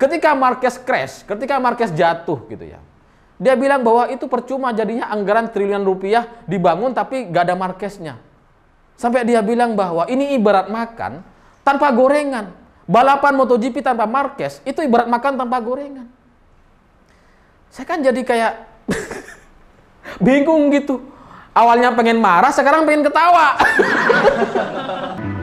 Ketika Marquez crash, ketika Marquez jatuh gitu ya. Dia bilang bahwa itu percuma jadinya anggaran triliun rupiah dibangun tapi gak ada Marqueznya. Sampai dia bilang bahwa ini ibarat makan tanpa gorengan. Balapan MotoGP tanpa Marquez itu ibarat makan tanpa gorengan. Saya kan jadi kayak bingung gitu. Awalnya pengen marah, sekarang pengen ketawa.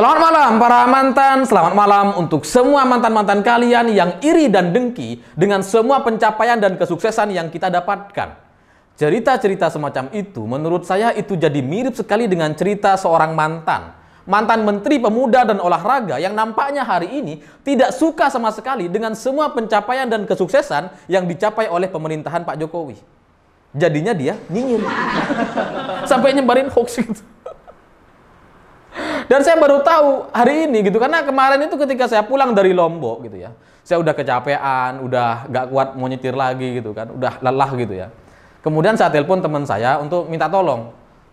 Selamat malam para mantan, selamat malam untuk semua mantan-mantan kalian yang iri dan dengki dengan semua pencapaian dan kesuksesan yang kita dapatkan. Cerita-cerita semacam itu menurut saya itu jadi mirip sekali dengan cerita seorang mantan. Mantan Menteri Pemuda dan Olahraga yang nampaknya hari ini tidak suka sama sekali dengan semua pencapaian dan kesuksesan yang dicapai oleh pemerintahan Pak Jokowi. Jadinya dia nyinyir. Sampai nyebarin hoax gitu. Dan saya baru tahu hari ini gitu karena kemarin itu ketika saya pulang dari Lombok gitu ya. Saya udah kecapean, udah gak kuat mau nyetir lagi gitu kan, udah lelah gitu ya. Kemudian saya telepon teman saya untuk minta tolong.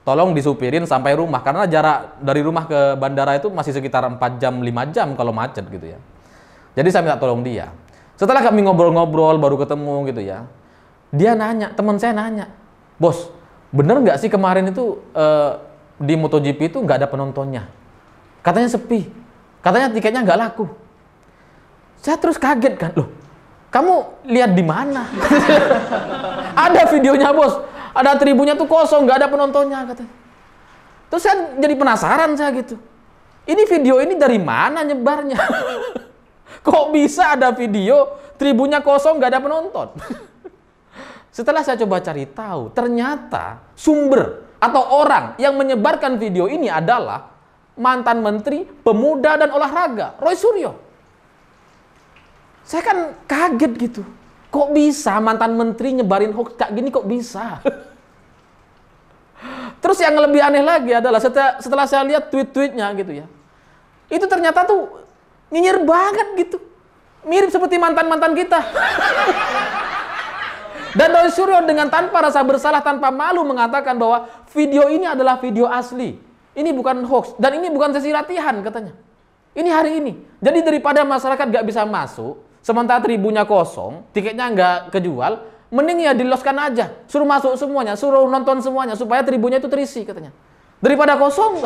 Tolong disupirin sampai rumah karena jarak dari rumah ke bandara itu masih sekitar 4 jam 5 jam kalau macet gitu ya. Jadi saya minta tolong dia. Setelah kami ngobrol-ngobrol baru ketemu gitu ya. Dia nanya, teman saya nanya, "Bos, bener nggak sih kemarin itu uh, di MotoGP itu nggak ada penontonnya. Katanya sepi. Katanya tiketnya nggak laku. Saya terus kaget kan, loh. Kamu lihat di mana? ada videonya bos. Ada tribunya tuh kosong, nggak ada penontonnya katanya. Terus saya jadi penasaran saya gitu. Ini video ini dari mana nyebarnya? Kok bisa ada video tribunya kosong nggak ada penonton? Setelah saya coba cari tahu, ternyata sumber atau orang yang menyebarkan video ini adalah mantan menteri pemuda dan olahraga Roy Suryo. Saya kan kaget gitu. Kok bisa mantan menteri nyebarin hoax kayak gini kok bisa? Terus yang lebih aneh lagi adalah setelah, setelah saya lihat tweet-tweetnya gitu ya. Itu ternyata tuh nyinyir banget gitu. Mirip seperti mantan-mantan kita. Dan Daud Suryo dengan tanpa rasa bersalah, tanpa malu mengatakan bahwa video ini adalah video asli. Ini bukan hoax. Dan ini bukan sesi latihan katanya. Ini hari ini. Jadi daripada masyarakat gak bisa masuk, sementara tribunya kosong, tiketnya gak kejual, mending ya diloskan aja. Suruh masuk semuanya, suruh nonton semuanya, supaya tribunya itu terisi katanya. Daripada kosong.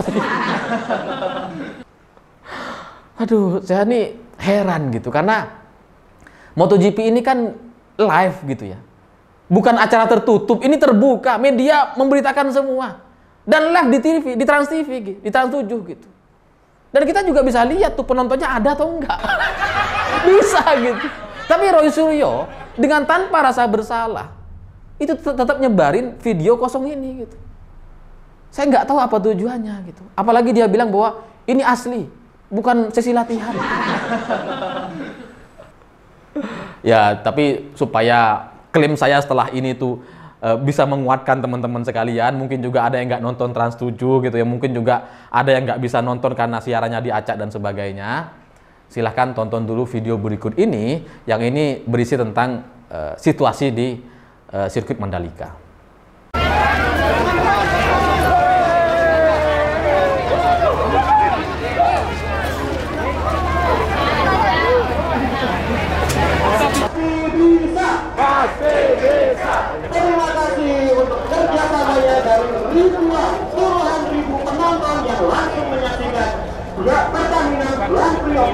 Aduh, saya ini heran gitu. Karena MotoGP ini kan live gitu ya bukan acara tertutup, ini terbuka, media memberitakan semua. Dan live di TV, di Trans TV, gitu, di Trans 7 gitu. Dan kita juga bisa lihat tuh penontonnya ada atau enggak. bisa gitu. Tapi Roy Suryo dengan tanpa rasa bersalah itu tetap nyebarin video kosong ini gitu. Saya nggak tahu apa tujuannya gitu. Apalagi dia bilang bahwa ini asli, bukan sesi latihan. ya, tapi supaya klaim saya setelah ini tuh eh, bisa menguatkan teman-teman sekalian. Mungkin juga ada yang nggak nonton Trans 7 gitu ya. Mungkin juga ada yang nggak bisa nonton karena siarannya diacak dan sebagainya. Silahkan tonton dulu video berikut ini. Yang ini berisi tentang uh, situasi di eh, sirkuit Mandalika.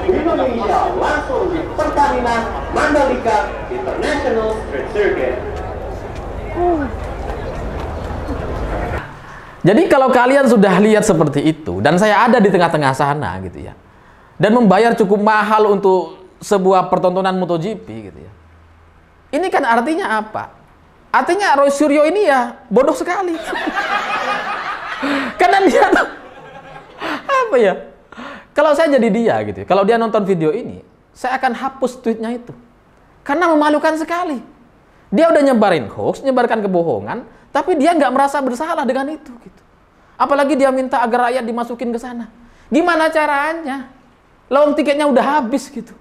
Indonesia langsung di pertamina Mandalika International Street Circuit. Jadi kalau kalian sudah lihat seperti itu dan saya ada di tengah-tengah sana gitu ya. Dan membayar cukup mahal untuk sebuah pertontonan MotoGP gitu ya. Ini kan artinya apa? Artinya Roy Suryo ini ya bodoh sekali. Karena dia apa ya? Kalau saya jadi dia gitu, ya, kalau dia nonton video ini, saya akan hapus tweetnya itu. Karena memalukan sekali. Dia udah nyebarin hoax, nyebarkan kebohongan, tapi dia nggak merasa bersalah dengan itu gitu. Apalagi dia minta agar rakyat dimasukin ke sana. Gimana caranya? Lawang tiketnya udah habis gitu.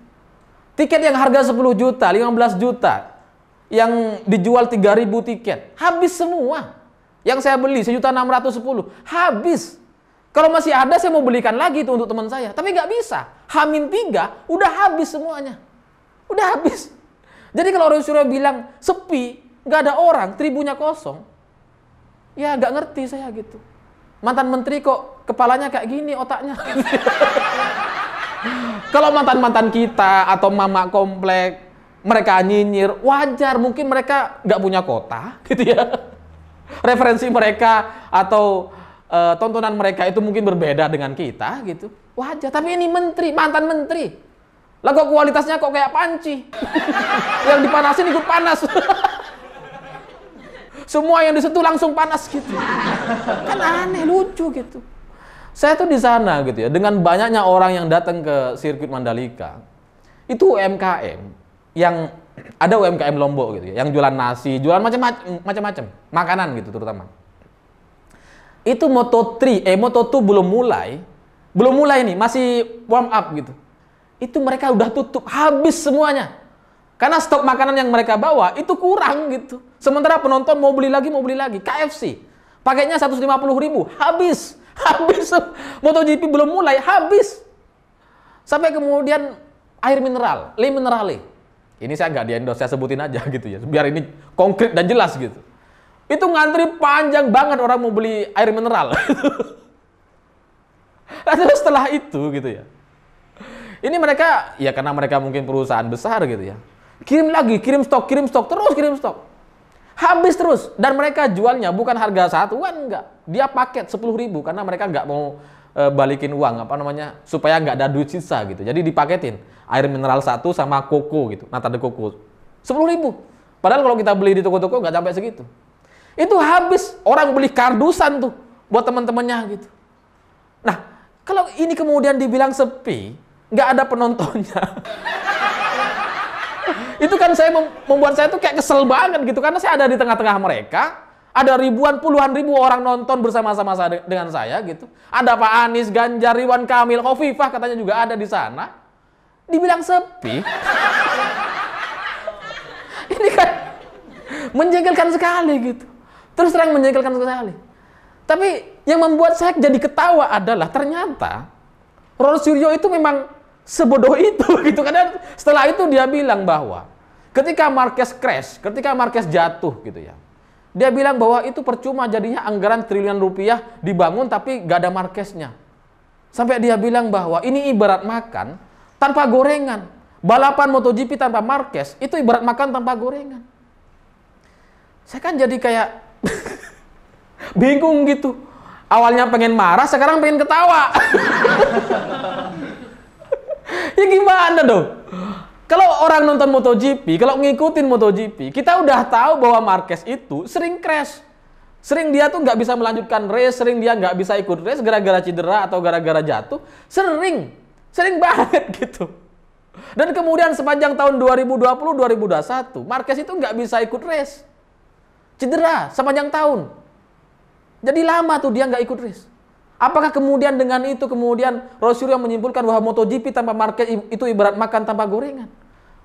Tiket yang harga 10 juta, 15 juta, yang dijual 3000 tiket, habis semua. Yang saya beli sejuta sepuluh, habis. Kalau masih ada saya mau belikan lagi itu untuk teman saya. Tapi nggak bisa. Hamin tiga udah habis semuanya. Udah habis. Jadi kalau orang Surabaya bilang sepi, nggak ada orang, tribunya kosong. Ya nggak ngerti saya gitu. Mantan menteri kok kepalanya kayak gini otaknya. kalau mantan-mantan kita atau mama komplek, mereka nyinyir, wajar mungkin mereka nggak punya kota gitu ya. Referensi mereka atau e, tontonan mereka itu mungkin berbeda dengan kita gitu. Wajar, tapi ini menteri, mantan menteri. Lah kok kualitasnya kok kayak panci. yang dipanasin ikut panas. Semua yang disentuh langsung panas gitu. kan aneh, lucu gitu. Saya tuh di sana gitu ya, dengan banyaknya orang yang datang ke sirkuit Mandalika. Itu UMKM yang ada UMKM Lombok gitu ya, yang jualan nasi, jualan macam-macam, macam-macam, makanan gitu terutama itu Moto 3, eh Moto 2 belum mulai, belum mulai nih, masih warm up gitu. Itu mereka udah tutup, habis semuanya. Karena stok makanan yang mereka bawa itu kurang gitu. Sementara penonton mau beli lagi, mau beli lagi. KFC, paketnya 150 ribu, habis. Habis, MotoGP belum mulai, habis. Sampai kemudian air mineral, le minerale. Ini saya nggak di endorse, saya sebutin aja gitu ya. Biar ini konkret dan jelas gitu. Itu ngantri panjang banget orang mau beli air mineral. nah, setelah itu gitu ya. Ini mereka, ya karena mereka mungkin perusahaan besar gitu ya. Kirim lagi, kirim stok, kirim stok, terus kirim stok. Habis terus. Dan mereka jualnya bukan harga satuan, enggak. Dia paket sepuluh ribu karena mereka enggak mau e, balikin uang, apa namanya, supaya enggak ada duit sisa gitu. Jadi dipaketin air mineral satu sama koko gitu, nata de koko. sepuluh ribu. Padahal kalau kita beli di toko-toko nggak sampai segitu. Itu habis orang beli kardusan tuh buat teman-temannya gitu. Nah, kalau ini kemudian dibilang sepi, nggak ada penontonnya. itu kan saya mem membuat saya tuh kayak kesel banget gitu karena saya ada di tengah-tengah mereka, ada ribuan puluhan ribu orang nonton bersama-sama dengan saya gitu. Ada Pak Anies, Ganjar, Riwan Kamil, Kofifah, katanya juga ada di sana. Dibilang sepi. Ini kan menjengkelkan sekali gitu. Terus terang menjengkelkan sekali. Tapi yang membuat saya jadi ketawa adalah ternyata Roro Suryo itu memang sebodoh itu gitu karena setelah itu dia bilang bahwa ketika Marquez crash, ketika Marquez jatuh gitu ya. Dia bilang bahwa itu percuma jadinya anggaran triliun rupiah dibangun tapi gak ada Marqueznya. Sampai dia bilang bahwa ini ibarat makan tanpa gorengan. Balapan MotoGP tanpa Marquez itu ibarat makan tanpa gorengan. Saya kan jadi kayak Bingung gitu. Awalnya pengen marah, sekarang pengen ketawa. ya gimana dong? Kalau orang nonton MotoGP, kalau ngikutin MotoGP, kita udah tahu bahwa Marquez itu sering crash. Sering dia tuh nggak bisa melanjutkan race, sering dia nggak bisa ikut race gara-gara cedera atau gara-gara jatuh. Sering, sering banget gitu. Dan kemudian sepanjang tahun 2020-2021, Marquez itu nggak bisa ikut race. Cedera sepanjang tahun. Jadi lama tuh dia nggak ikut race. Apakah kemudian dengan itu kemudian Rosir yang menyimpulkan bahwa MotoGP tanpa market itu ibarat makan tanpa gorengan?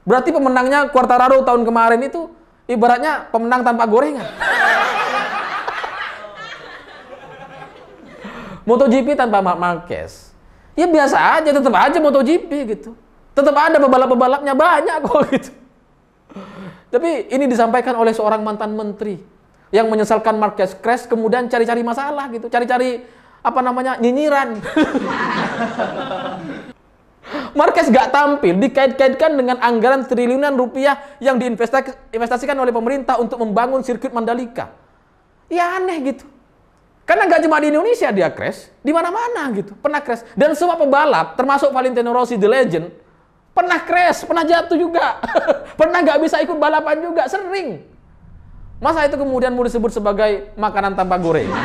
Berarti pemenangnya Quartararo tahun kemarin itu ibaratnya pemenang tanpa gorengan. MotoGP tanpa Marquez. Ya biasa aja, tetap aja MotoGP gitu. Tetap ada pebalap-pebalapnya banyak kok gitu. Tapi ini disampaikan oleh seorang mantan menteri yang menyesalkan Marquez crash kemudian cari-cari masalah gitu, cari-cari apa namanya nyinyiran. Marquez gak tampil dikait-kaitkan dengan anggaran triliunan rupiah yang diinvestasikan oleh pemerintah untuk membangun sirkuit Mandalika. Ya aneh gitu. Karena gak cuma di Indonesia dia crash, di mana-mana gitu. Pernah crash. Dan semua pembalap termasuk Valentino Rossi the legend, Pernah crash, pernah jatuh juga. pernah nggak bisa ikut balapan juga, sering. Masa itu kemudian mau disebut sebagai makanan tanpa goreng?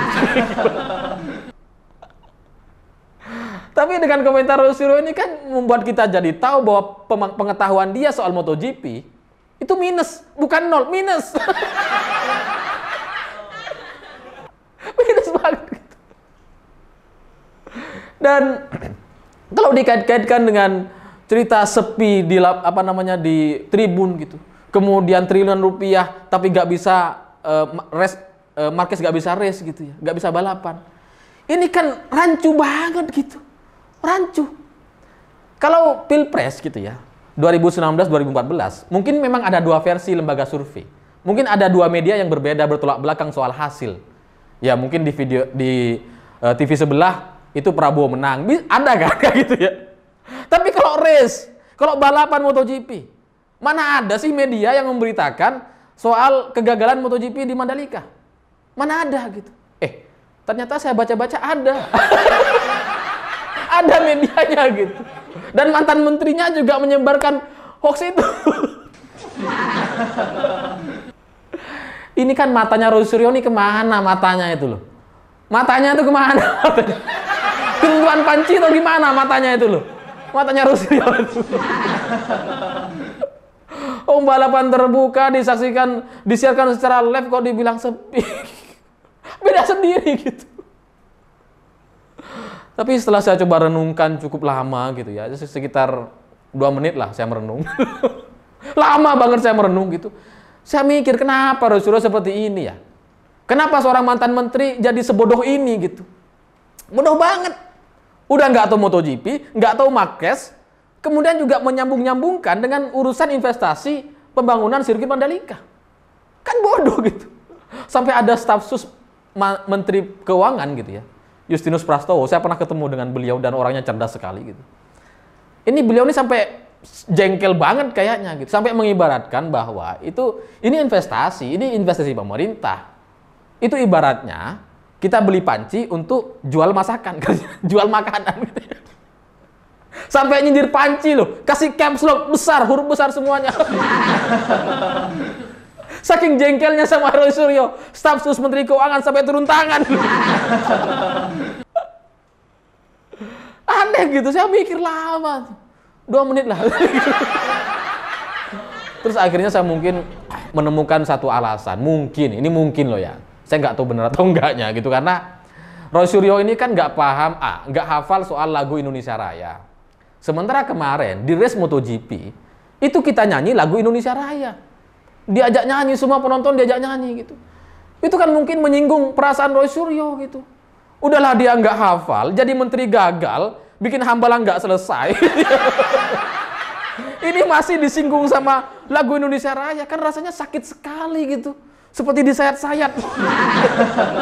Tapi dengan komentar Rusiro ini kan membuat kita jadi tahu bahwa pengetahuan dia soal MotoGP itu minus, bukan nol, minus. minus banget. Gitu. Dan kalau dikait-kaitkan dengan cerita sepi di apa namanya di tribun gitu. Kemudian triliunan rupiah tapi nggak bisa uh, res uh, eh, Marquez nggak bisa race gitu ya, nggak bisa balapan. Ini kan rancu banget gitu. Rancu. Kalau Pilpres gitu ya, 2019 2014, mungkin memang ada dua versi lembaga survei. Mungkin ada dua media yang berbeda bertolak belakang soal hasil. Ya, mungkin di video di uh, eh, TV sebelah itu Prabowo menang. Ada kan kayak gitu ya. Tapi kalau race, kalau balapan MotoGP, mana ada sih media yang memberitakan soal kegagalan MotoGP di Mandalika? Mana ada gitu. Eh, ternyata saya baca-baca ada. ada medianya gitu. Dan mantan menterinya juga menyebarkan hoax itu. Ini kan matanya Suryo ini kemana matanya itu loh? Matanya itu kemana? Kentuan panci atau gimana matanya itu loh? Matanya Rusia. Om oh, balapan terbuka disaksikan disiarkan secara live kok dibilang sepi. Beda sendiri gitu. Tapi setelah saya coba renungkan cukup lama gitu ya, sekitar dua menit lah saya merenung. lama banget saya merenung gitu. Saya mikir kenapa Rasulullah seperti ini ya? Kenapa seorang mantan menteri jadi sebodoh ini gitu? Bodoh banget udah nggak tahu MotoGP, nggak tahu Marquez, kemudian juga menyambung-nyambungkan dengan urusan investasi pembangunan sirkuit Mandalika. Kan bodoh gitu. Sampai ada staf sus Menteri Keuangan gitu ya. Justinus Prastowo, saya pernah ketemu dengan beliau dan orangnya cerdas sekali gitu. Ini beliau ini sampai jengkel banget kayaknya gitu. Sampai mengibaratkan bahwa itu ini investasi, ini investasi pemerintah. Itu ibaratnya kita beli panci untuk jual masakan, jual makanan. Gitu. Sampai nyindir panci loh, kasih caps lock besar, huruf besar semuanya. Saking jengkelnya sama Roy Suryo, staf sus Menteri Keuangan sampai turun tangan. Aneh gitu, saya mikir lama. Dua menit lah. Terus akhirnya saya mungkin menemukan satu alasan. Mungkin, ini mungkin loh ya saya nggak tahu benar atau enggaknya gitu karena Roy Suryo ini kan nggak paham A, ah, nggak hafal soal lagu Indonesia Raya. Sementara kemarin di race MotoGP itu kita nyanyi lagu Indonesia Raya. Diajak nyanyi semua penonton diajak nyanyi gitu. Itu kan mungkin menyinggung perasaan Roy Suryo gitu. Udahlah dia nggak hafal, jadi menteri gagal, bikin hambalang nggak selesai. ini masih disinggung sama lagu Indonesia Raya kan rasanya sakit sekali gitu seperti disayat-sayat.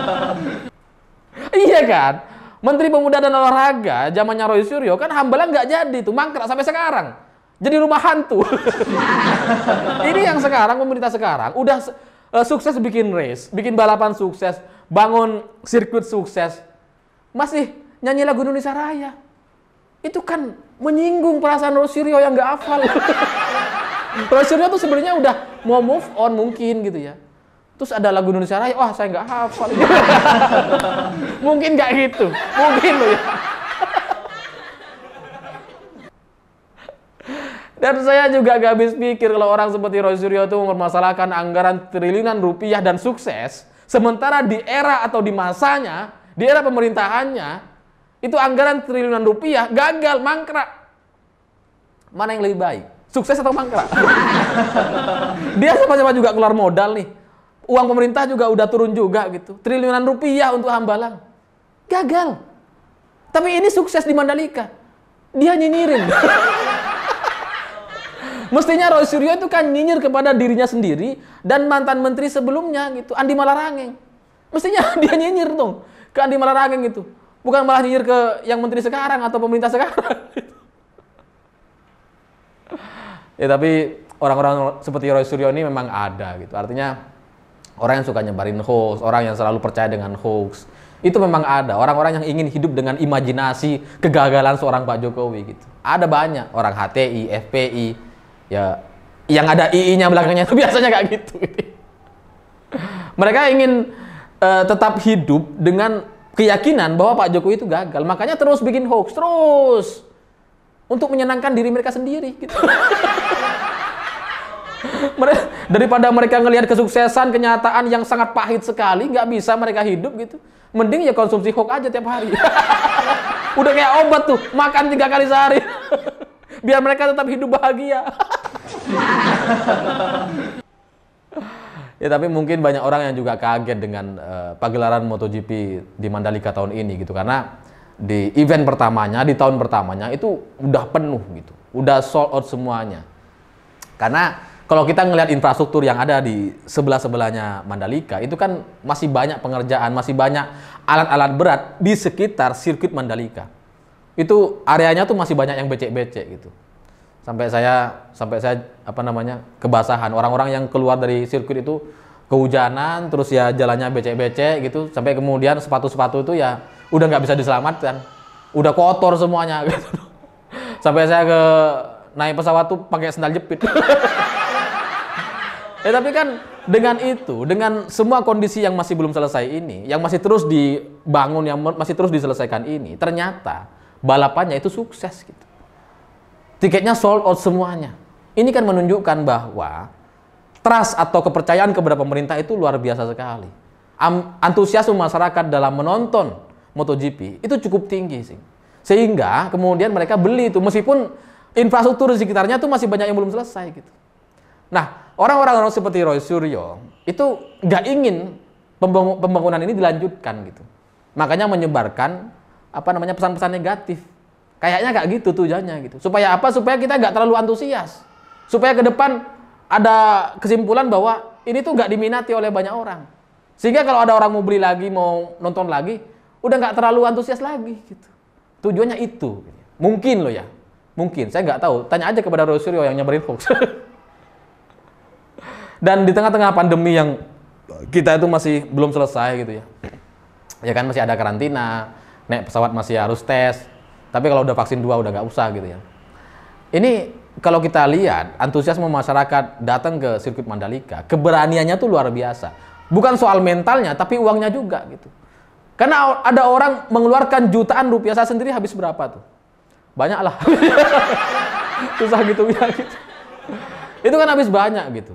iya kan? Menteri Pemuda dan Olahraga zamannya Roy Suryo kan hambalang nggak jadi tuh mangkrak sampai sekarang. Jadi rumah hantu. Ini yang sekarang pemerintah sekarang udah uh, sukses bikin race, bikin balapan sukses, bangun sirkuit sukses. Masih nyanyi lagu Indonesia Raya. Itu kan menyinggung perasaan Roy Suryo yang nggak hafal. Roy Suryo tuh sebenarnya udah mau move on mungkin gitu ya. Terus ada lagu Indonesia Raya, wah saya nggak hafal. mungkin nggak gitu, mungkin loh ya. Dan saya juga gak habis pikir kalau orang seperti Roy Suryo itu mempermasalahkan anggaran triliunan rupiah dan sukses, sementara di era atau di masanya, di era pemerintahannya, itu anggaran triliunan rupiah gagal, mangkrak. Mana yang lebih baik? Sukses atau mangkrak? Dia sama-sama juga keluar modal nih uang pemerintah juga udah turun juga gitu. Triliunan rupiah untuk Hambalang. Gagal. Tapi ini sukses di Mandalika. Dia nyinyirin. Mestinya Roy Suryo itu kan nyinyir kepada dirinya sendiri dan mantan menteri sebelumnya gitu, Andi Malarangeng. Mestinya dia nyinyir dong ke Andi Malarangeng gitu, Bukan malah nyinyir ke yang menteri sekarang atau pemerintah sekarang. Ya tapi orang-orang seperti Roy Suryo ini memang ada gitu. Artinya orang yang suka nyebarin hoax, orang yang selalu percaya dengan hoax. Itu memang ada orang-orang yang ingin hidup dengan imajinasi kegagalan seorang Pak Jokowi gitu. Ada banyak orang HTI, FPI, ya yang ada II-nya belakangnya itu biasanya kayak gitu. Mereka ingin uh, tetap hidup dengan keyakinan bahwa Pak Jokowi itu gagal. Makanya terus bikin hoax terus untuk menyenangkan diri mereka sendiri gitu. daripada mereka ngelihat kesuksesan kenyataan yang sangat pahit sekali nggak bisa mereka hidup gitu mending ya konsumsi hoax aja tiap hari udah kayak obat tuh makan tiga kali sehari biar mereka tetap hidup bahagia ya tapi mungkin banyak orang yang juga kaget dengan uh, pagelaran MotoGP di Mandalika tahun ini gitu karena di event pertamanya di tahun pertamanya itu udah penuh gitu udah sold out semuanya karena kalau kita ngelihat infrastruktur yang ada di sebelah sebelahnya Mandalika itu kan masih banyak pengerjaan, masih banyak alat-alat berat di sekitar sirkuit Mandalika. Itu areanya tuh masih banyak yang becek-becek gitu. Sampai saya sampai saya apa namanya? kebasahan. Orang-orang yang keluar dari sirkuit itu kehujanan terus ya jalannya becek-becek gitu sampai kemudian sepatu-sepatu itu ya udah nggak bisa diselamatkan. Udah kotor semuanya gitu. Sampai saya ke naik pesawat tuh pakai sandal jepit. Ya tapi kan dengan itu, dengan semua kondisi yang masih belum selesai ini, yang masih terus dibangun, yang masih terus diselesaikan ini, ternyata balapannya itu sukses gitu. Tiketnya sold out semuanya. Ini kan menunjukkan bahwa trust atau kepercayaan kepada pemerintah itu luar biasa sekali. antusiasme masyarakat dalam menonton MotoGP itu cukup tinggi sih. Sehingga kemudian mereka beli itu meskipun infrastruktur di sekitarnya itu masih banyak yang belum selesai gitu. Nah, orang-orang seperti Roy Suryo itu nggak ingin pembangunan ini dilanjutkan gitu. Makanya menyebarkan apa namanya pesan-pesan negatif. Kayaknya kayak gitu tujuannya gitu. Supaya apa? Supaya kita nggak terlalu antusias. Supaya ke depan ada kesimpulan bahwa ini tuh nggak diminati oleh banyak orang. Sehingga kalau ada orang mau beli lagi, mau nonton lagi, udah nggak terlalu antusias lagi gitu. Tujuannya itu. Mungkin loh ya. Mungkin. Saya nggak tahu. Tanya aja kepada Rosurio yang nyebarin hoax. Dan di tengah-tengah pandemi yang kita itu masih belum selesai gitu ya. Ya kan masih ada karantina, naik pesawat masih harus tes. Tapi kalau udah vaksin dua udah nggak usah gitu ya. Ini kalau kita lihat antusiasme masyarakat datang ke sirkuit Mandalika, keberaniannya tuh luar biasa. Bukan soal mentalnya, tapi uangnya juga gitu. Karena ada orang mengeluarkan jutaan rupiah saya sendiri habis berapa tuh? Banyak lah. Susah gitu ya gitu. Itu kan habis banyak gitu.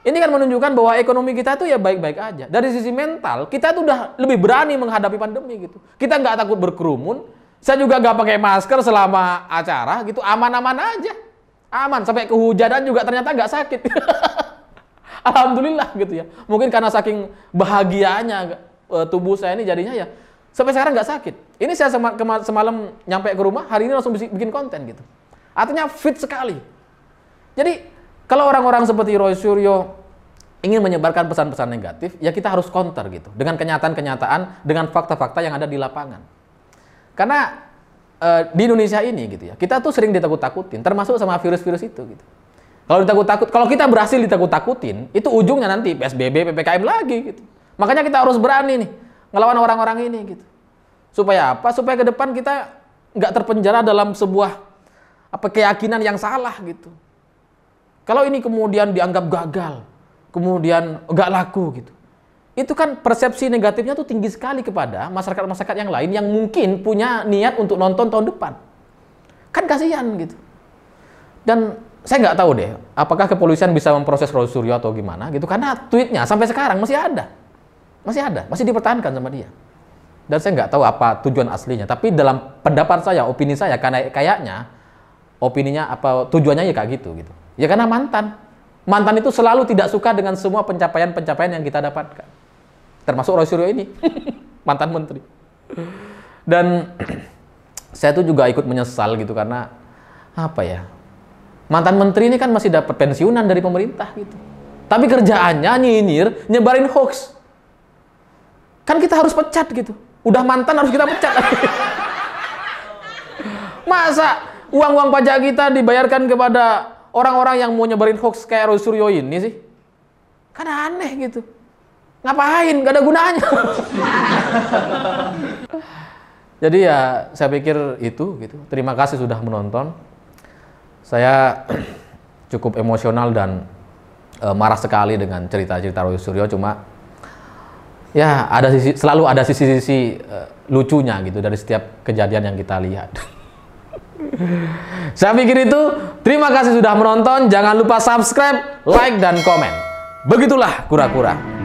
Ini kan menunjukkan bahwa ekonomi kita tuh ya baik-baik aja. Dari sisi mental, kita tuh udah lebih berani menghadapi pandemi gitu. Kita nggak takut berkerumun. Saya juga nggak pakai masker selama acara gitu. Aman-aman aja. Aman. Sampai kehujanan juga ternyata nggak sakit. Alhamdulillah gitu ya. Mungkin karena saking bahagianya eh, tubuh saya ini jadinya ya. Sampai sekarang nggak sakit. Ini saya semalam nyampe ke rumah, hari ini langsung bikin konten gitu. Artinya fit sekali. Jadi kalau orang-orang seperti Roy Suryo ingin menyebarkan pesan-pesan negatif, ya kita harus counter gitu dengan kenyataan-kenyataan, dengan fakta-fakta yang ada di lapangan. Karena e, di Indonesia ini gitu ya, kita tuh sering ditakut-takutin, termasuk sama virus-virus itu gitu. Kalau ditakut-takut, kalau kita berhasil ditakut-takutin, itu ujungnya nanti PSBB, PPKM lagi gitu. Makanya kita harus berani nih ngelawan orang-orang ini gitu. Supaya apa? Supaya ke depan kita nggak terpenjara dalam sebuah apa keyakinan yang salah gitu. Kalau ini kemudian dianggap gagal, kemudian gak laku gitu. Itu kan persepsi negatifnya tuh tinggi sekali kepada masyarakat-masyarakat yang lain yang mungkin punya niat untuk nonton tahun depan. Kan kasihan gitu. Dan saya nggak tahu deh, apakah kepolisian bisa memproses Raul Suryo atau gimana gitu, karena tweetnya sampai sekarang masih ada. Masih ada, masih dipertahankan sama dia. Dan saya nggak tahu apa tujuan aslinya, tapi dalam pendapat saya, opini saya, karena kayaknya opininya apa tujuannya ya kayak gitu gitu. Ya karena mantan. Mantan itu selalu tidak suka dengan semua pencapaian-pencapaian yang kita dapatkan. Termasuk Roy ini, mantan menteri. Dan saya tuh juga ikut menyesal gitu karena apa ya? Mantan menteri ini kan masih dapat pensiunan dari pemerintah gitu. Tapi kerjaannya nyinyir, nyebarin hoax. Kan kita harus pecat gitu. Udah mantan harus kita pecat. Masa uang-uang pajak kita dibayarkan kepada orang-orang yang mau nyebarin hoax kayak Roy Suryo ini sih? Kan aneh gitu. Ngapain? Gak ada gunanya. Jadi ya saya pikir itu gitu. Terima kasih sudah menonton. Saya cukup emosional dan e, marah sekali dengan cerita-cerita Roy Suryo cuma ya ada sisi selalu ada sisi-sisi e, lucunya gitu dari setiap kejadian yang kita lihat. Saya pikir itu, terima kasih sudah menonton. Jangan lupa subscribe, like, dan komen. Begitulah kura-kura.